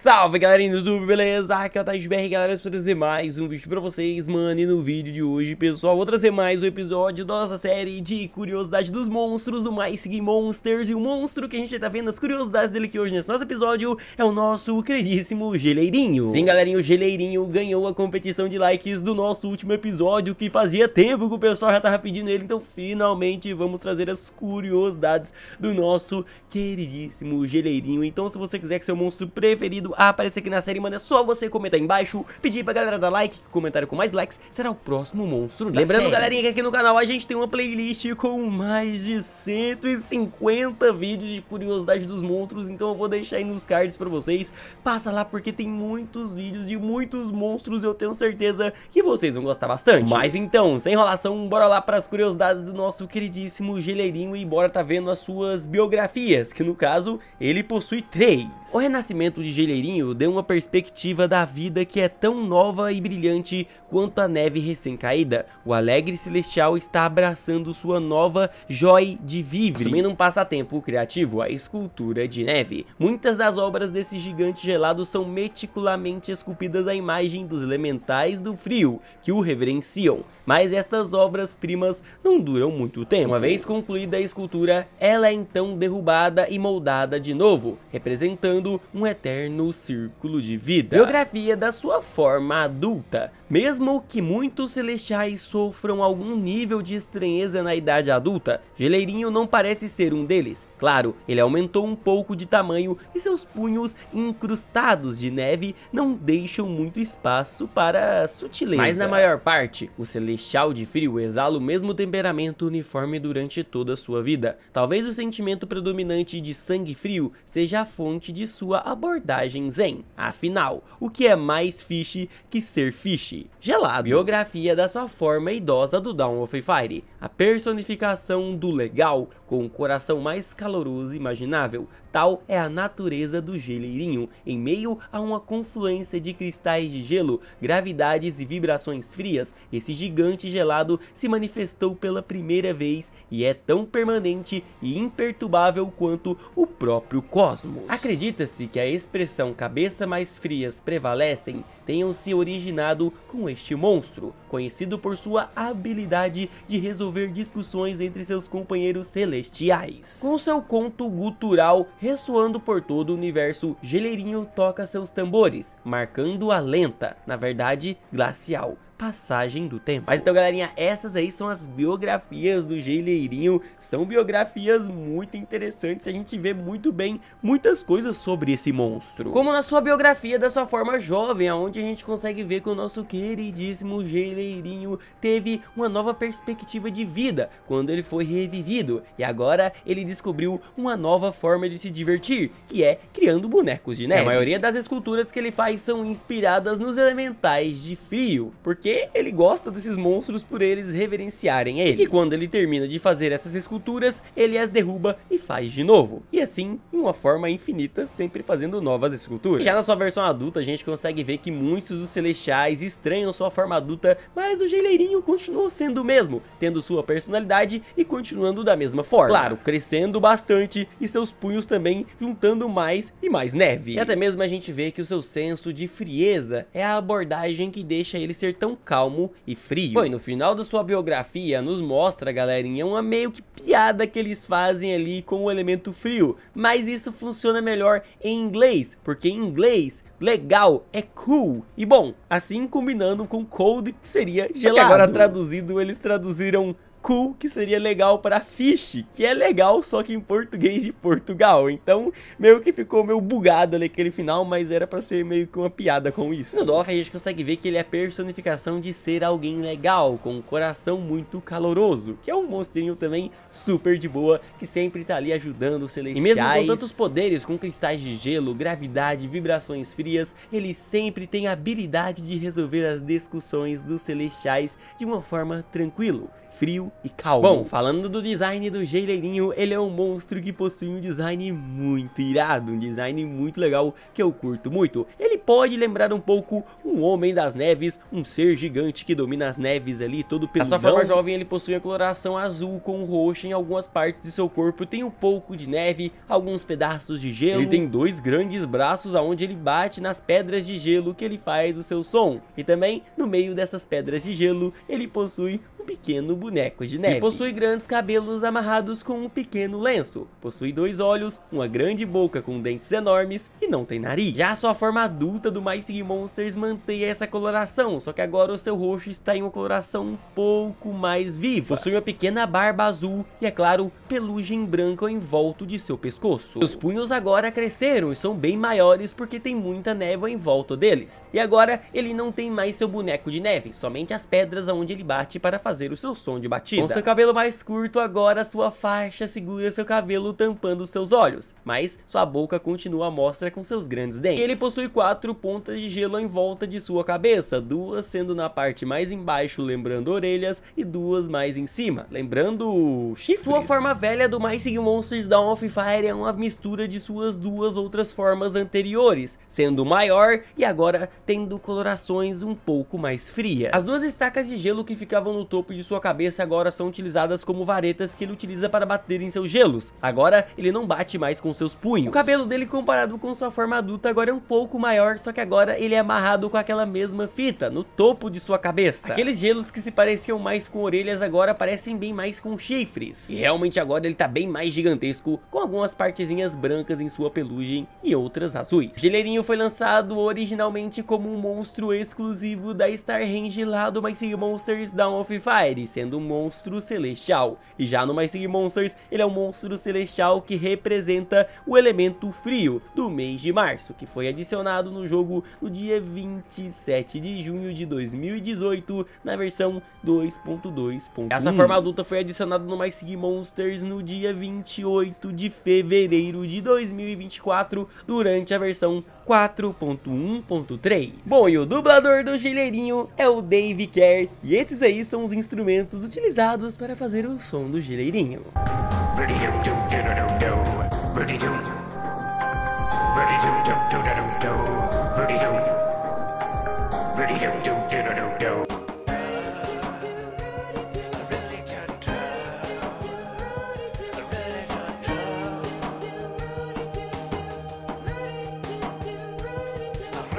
Salve galerinha do YouTube, beleza? Aqui é o TaisBR, galera, eu trazer mais um vídeo pra vocês, mano, e no vídeo de hoje, pessoal, vou trazer mais um episódio da nossa série de curiosidade dos monstros, do My Sing Monsters, e o monstro que a gente tá vendo as curiosidades dele aqui hoje nesse nosso episódio é o nosso queridíssimo Geleirinho. Sim, galerinha, o Geleirinho ganhou a competição de likes do nosso último episódio, que fazia tempo que o pessoal já tava pedindo ele, então finalmente vamos trazer as curiosidades do nosso queridíssimo Geleirinho. Então, se você quiser que seu monstro preferido a aparecer aqui na série, mano, é só você comentar aí embaixo, pedir pra galera dar like, que o comentário com mais likes será o próximo monstro da Lembrando, série. galerinha, que aqui no canal a gente tem uma playlist com mais de 150 vídeos de curiosidade dos monstros, então eu vou deixar aí nos cards pra vocês, passa lá porque tem muitos vídeos de muitos monstros, eu tenho certeza que vocês vão gostar bastante. Mas então, sem enrolação, bora lá pras curiosidades do nosso queridíssimo geleirinho e bora tá vendo as suas biografias, que no caso, ele possui três. O renascimento de geleirinho Ribeirinho deu uma perspectiva da vida que é tão nova e brilhante quanto a neve recém-caída. O alegre celestial está abraçando sua nova joy de vivre, assumindo um passatempo criativo, a escultura de neve. Muitas das obras desse gigante gelado são meticulamente esculpidas à imagem dos elementais do frio, que o reverenciam. Mas estas obras primas não duram muito tempo. Uma vez concluída a escultura, ela é então derrubada e moldada de novo, representando um eterno seu círculo de vida. Biografia da sua forma adulta. Mesmo que muitos celestiais sofram algum nível de estranheza na idade adulta, Geleirinho não parece ser um deles. Claro, ele aumentou um pouco de tamanho e seus punhos incrustados de neve não deixam muito espaço para sutileza. Mas na maior parte, o celestial de frio exala o mesmo temperamento uniforme durante toda a sua vida. Talvez o sentimento predominante de sangue frio seja a fonte de sua abordagem personagens afinal, o que é mais fish que ser fish? Gelado. Biografia da sua forma idosa do Dawn of Fire, a personificação do legal, com o coração mais caloroso imaginável. Tal é a natureza do geleirinho, em meio a uma confluência de cristais de gelo, gravidades e vibrações frias, esse gigante gelado se manifestou pela primeira vez e é tão permanente e imperturbável quanto o próprio cosmos. Acredita-se que a expressão então cabeça mais frias prevalecem tenham se originado com este monstro, conhecido por sua habilidade de resolver discussões entre seus companheiros celestiais. Com seu conto gutural ressoando por todo o universo, Geleirinho toca seus tambores, marcando a lenta, na verdade glacial, passagem do tempo. Mas então, galerinha, essas aí são as biografias do Geleirinho. São biografias muito interessantes. A gente vê muito bem muitas coisas sobre esse monstro. Como na sua biografia da sua forma jovem, onde a gente consegue ver que o nosso queridíssimo Geleirinho teve uma nova perspectiva de vida quando ele foi revivido. E agora ele descobriu uma nova forma de se divertir, que é criando bonecos de é, neve. A maioria das esculturas que ele faz são inspiradas nos elementais de frio, porque porque ele gosta desses monstros por eles reverenciarem ele. E quando ele termina de fazer essas esculturas, ele as derruba e faz de novo. E assim, em uma forma infinita, sempre fazendo novas esculturas. Já na sua versão adulta, a gente consegue ver que muitos dos Celestiais estranham sua forma adulta, mas o Geleirinho continua sendo o mesmo, tendo sua personalidade e continuando da mesma forma. Claro, crescendo bastante e seus punhos também juntando mais e mais neve. E até mesmo a gente vê que o seu senso de frieza é a abordagem que deixa ele ser tão calmo e frio. Bom, e no final da sua biografia nos mostra, galerinha, uma meio que piada que eles fazem ali com o elemento frio, mas isso funciona melhor em inglês, porque em inglês legal é cool. E bom, assim combinando com cold, que seria é gelado. agora traduzido, eles traduziram cool que seria legal para fish, que é legal só que em português de Portugal. Então, meio que ficou meio bugado naquele final, mas era para ser meio que uma piada com isso. No Dolph a gente consegue ver que ele é a personificação de ser alguém legal, com um coração muito caloroso, que é um monstrinho também super de boa, que sempre tá ali ajudando os celestiais. E mesmo com tantos poderes, com cristais de gelo, gravidade, vibrações frias, ele sempre tem a habilidade de resolver as discussões dos celestiais de uma forma tranquila frio e calmo. Bom, falando do design do Geleirinho, ele é um monstro que possui um design muito irado, um design muito legal que eu curto muito. Ele pode lembrar um pouco um homem das neves, um ser gigante que domina as neves ali, todo peludão. A sua forma jovem ele possui a coloração azul com roxo em algumas partes de seu corpo, tem um pouco de neve, alguns pedaços de gelo. Ele tem dois grandes braços aonde ele bate nas pedras de gelo que ele faz o seu som. E também no meio dessas pedras de gelo ele possui pequeno boneco de neve. E possui grandes cabelos amarrados com um pequeno lenço. Possui dois olhos, uma grande boca com dentes enormes e não tem nariz. Já a sua forma adulta do My Monsters mantém essa coloração, só que agora o seu roxo está em uma coloração um pouco mais viva. Possui uma pequena barba azul e, é claro, pelugem branca em volta de seu pescoço. Os punhos agora cresceram e são bem maiores porque tem muita névoa em volta deles. E agora ele não tem mais seu boneco de neve, somente as pedras onde ele bate para fazer fazer o seu som de batida. Com seu cabelo mais curto, agora sua faixa segura seu cabelo tampando seus olhos, mas sua boca continua à mostra com seus grandes dentes. Ele possui quatro pontas de gelo em volta de sua cabeça, duas sendo na parte mais embaixo, lembrando orelhas, e duas mais em cima, lembrando chifres. Sua forma velha do Mighty Monsters Dawn of Fire é uma mistura de suas duas outras formas anteriores, sendo maior e agora tendo colorações um pouco mais frias. As duas estacas de gelo que ficavam no topo topo de sua cabeça agora são utilizadas como varetas que ele utiliza para bater em seus gelos. Agora, ele não bate mais com seus punhos. O cabelo dele, comparado com sua forma adulta, agora é um pouco maior, só que agora ele é amarrado com aquela mesma fita, no topo de sua cabeça. Aqueles gelos que se pareciam mais com orelhas agora parecem bem mais com chifres. E realmente agora ele tá bem mais gigantesco, com algumas partezinhas brancas em sua pelugem e outras azuis. geleirinho foi lançado originalmente como um monstro exclusivo da Star Range lá do My Monsters Dawn of Fire, sendo um monstro celestial. E já no My Sing Monsters, ele é um monstro celestial que representa o elemento frio do mês de março, que foi adicionado no jogo no dia 27 de junho de 2018, na versão 2.2.1. Essa forma adulta foi adicionada no My Sing Monsters no dia 28 de fevereiro de 2024, durante a versão 4.1.3. Bom, e o dublador do Gileirinho é o Dave Kerr, e esses aí são os instrumentos utilizados para fazer o som do gireirinho.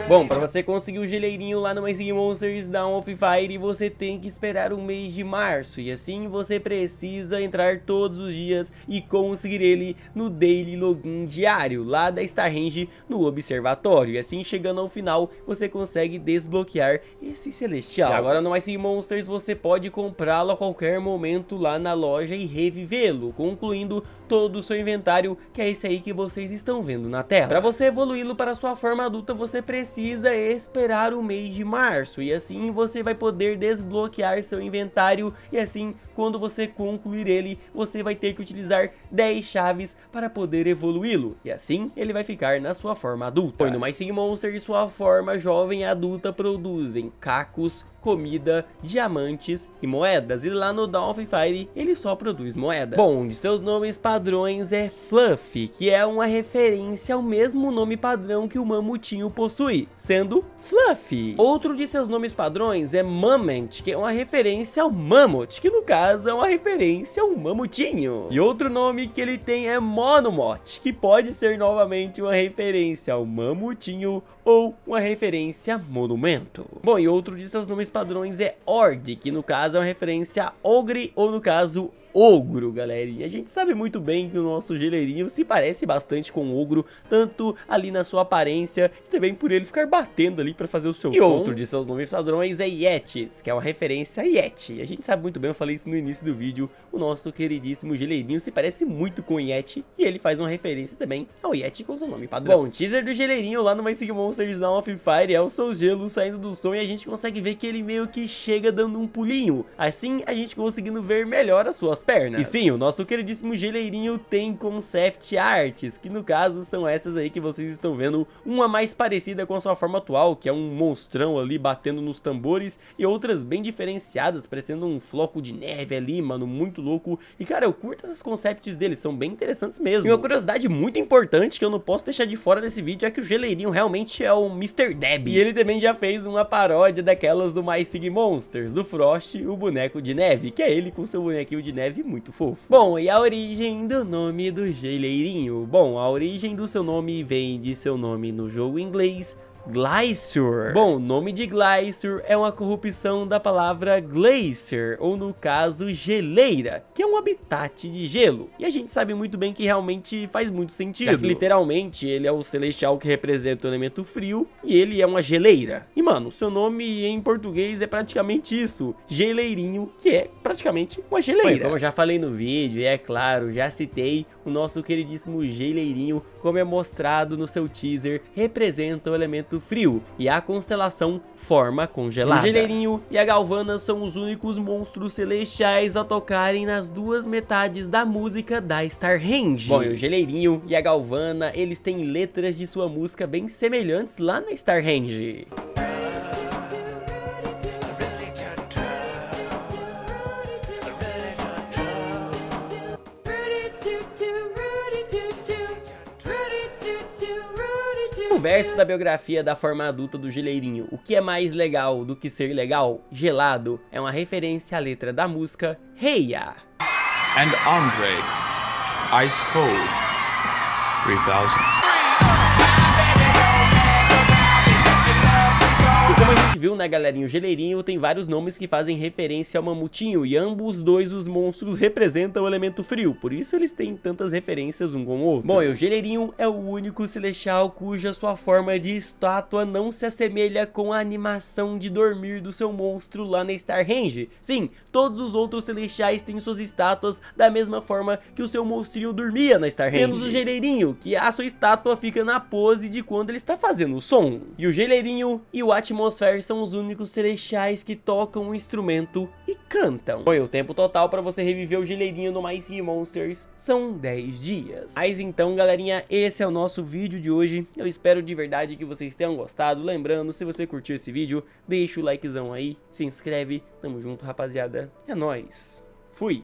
Bom, para você conseguir o geleirinho lá no Amazing Monsters da of Fire, você tem que esperar o mês de março. E assim você precisa entrar todos os dias e conseguir ele no Daily Login diário, lá da Star Range no Observatório. E assim, chegando ao final, você consegue desbloquear esse Celestial. E agora no Amazing Monsters você pode comprá-lo a qualquer momento lá na loja e revivê-lo, concluindo todo o seu inventário, que é esse aí que vocês estão vendo na tela. Para você evoluí-lo para sua forma adulta, você precisa precisa esperar o mês de março e assim você vai poder desbloquear seu inventário e assim quando você concluir ele você vai ter que utilizar 10 chaves para poder evoluí-lo e assim ele vai ficar na sua forma adulta. Quando no My Sing Monster sua forma jovem adulta produzem cacos, comida, diamantes e moedas. E lá no Dolphin Fire ele só produz moedas. Bom, um de seus nomes padrões é Fluffy, que é uma referência ao mesmo nome padrão que o mamutinho possui, sendo Fluffy. Outro de seus nomes padrões é Mammoth, que é uma referência ao Mamut, que no caso é uma referência ao Mamutinho. E outro nome que ele tem é Monomot, que pode ser novamente uma referência ao Mamutinho ou uma referência a monumento. Bom, e outro de seus nomes padrões é Ord, que no caso é uma referência a Ogre ou no caso ogro, galerinha. A gente sabe muito bem que o nosso geleirinho se parece bastante com o ogro, tanto ali na sua aparência e também por ele ficar batendo ali para fazer o seu e som. E outro de seus nomes padrões é Yetis, que é uma referência a Yeti. A gente sabe muito bem, eu falei isso no início do vídeo, o nosso queridíssimo geleirinho se parece muito com o Yeti e ele faz uma referência também ao Yeti com o seu nome padrão. Bom, teaser do geleirinho lá no My Sig Monsters Now of Fire é o seu gelo saindo do som e a gente consegue ver que ele meio que chega dando um pulinho. Assim, a gente conseguindo ver melhor as suas suas pernas. E sim, o nosso queridíssimo geleirinho tem concept arts, que no caso são essas aí que vocês estão vendo, uma mais parecida com a sua forma atual, que é um monstrão ali batendo nos tambores, e outras bem diferenciadas, parecendo um floco de neve ali, mano, muito louco. E cara, eu curto essas concepts dele, são bem interessantes mesmo. E uma curiosidade muito importante que eu não posso deixar de fora desse vídeo é que o geleirinho realmente é o Mr. Deb. E ele também já fez uma paródia daquelas do My Sig Monsters, do Frost, o boneco de neve, que é ele com seu bonequinho de neve leve e muito fofo. Bom, e a origem do nome do geleirinho? Bom, a origem do seu nome vem de seu nome no jogo inglês, Glacier. Bom, o nome de Glacier é uma corrupção da palavra glacier, ou no caso geleira, que é um habitat de gelo. E a gente sabe muito bem que realmente faz muito sentido. Que, literalmente, ele é o celestial que representa o elemento frio e ele é uma geleira. E mano, seu nome em português é praticamente isso, geleirinho, que é praticamente uma geleira. como eu já falei no vídeo, e é claro, já citei, o nosso queridíssimo geleirinho, como é mostrado no seu teaser, representa o elemento frio e a constelação forma congelada. O geleirinho e a Galvana são os únicos monstros celestiais a tocarem nas duas metades da música da Star Range. Bom, e o geleirinho e a Galvana, eles têm letras de sua música bem semelhantes lá na Star Range. verso da biografia da forma adulta do geleirinho. o que é mais legal do que ser legal, gelado, é uma referência à letra da música Heia. And Andre, Ice Cold, 3000. viu, né, galerinha? O geleirinho tem vários nomes que fazem referência ao mamutinho, e ambos dois os monstros representam o elemento frio, por isso eles têm tantas referências um com o outro. Bom, e o geleirinho é o único celestial cuja sua forma de estátua não se assemelha com a animação de dormir do seu monstro lá na Star Range. Sim, todos os outros celestiais têm suas estátuas da mesma forma que o seu monstrinho dormia na Star Range. Menos o geleirinho, que a sua estátua fica na pose de quando ele está fazendo o som. E o geleirinho e o Atmosphere são os únicos celestiais que tocam o instrumento e cantam. Foi o tempo total para você reviver o geleirinho do My Sea Monsters, são 10 dias. Mas então, galerinha, esse é o nosso vídeo de hoje. Eu espero de verdade que vocês tenham gostado. Lembrando, se você curtiu esse vídeo, deixa o likezão aí, se inscreve. Tamo junto, rapaziada. É nóis. Fui!